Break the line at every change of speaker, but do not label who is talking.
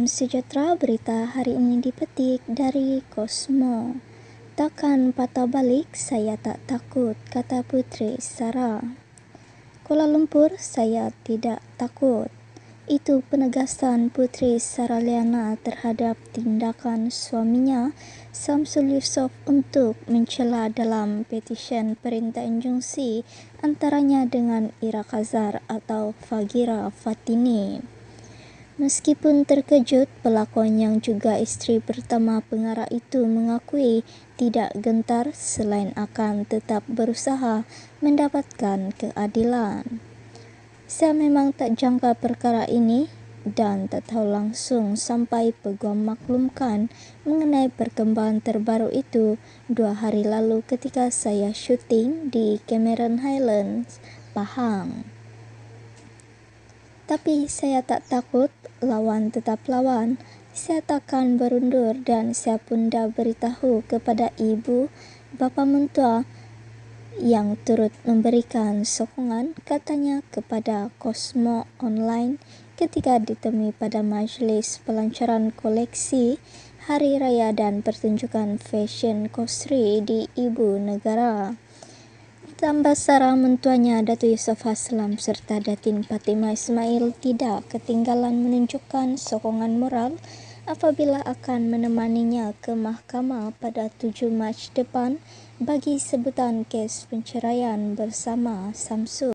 Salam sejahtera berita hari ini dipetik dari Kosmo. Takkan patah balik, saya tak takut, kata Putri Sarah. Kuala Lumpur, saya tidak takut. Itu penegasan Putri Sarah Liana terhadap tindakan suaminya Samsul Yusof untuk mencela dalam petisyen perintah injungsi antaranya dengan Ira Khazar atau Fagira Fatini. Meskipun terkejut, pelakon yang juga istri pertama pengarah itu mengakui tidak gentar selain akan tetap berusaha mendapatkan keadilan. Saya memang tak jangka perkara ini dan tak tahu langsung sampai peguam maklumkan mengenai perkembangan terbaru itu dua hari lalu ketika saya syuting di Cameron Highlands, Pahang. Tapi saya tak takut, lawan tetap lawan. Saya takkan berundur dan saya pun dah beritahu kepada ibu, bapa mentua yang turut memberikan sokongan katanya kepada Cosmo Online ketika ditemui pada majlis pelancaran koleksi Hari Raya dan Pertunjukan Fashion Kosri di Ibu Negara. Tambah sarang mentuanya Datu Yusof Haslam serta Datin Fatima Ismail tidak ketinggalan menunjukkan sokongan moral apabila akan menemaninya ke mahkamah pada 7 Mac depan bagi sebutan kes penceraian bersama Samsung.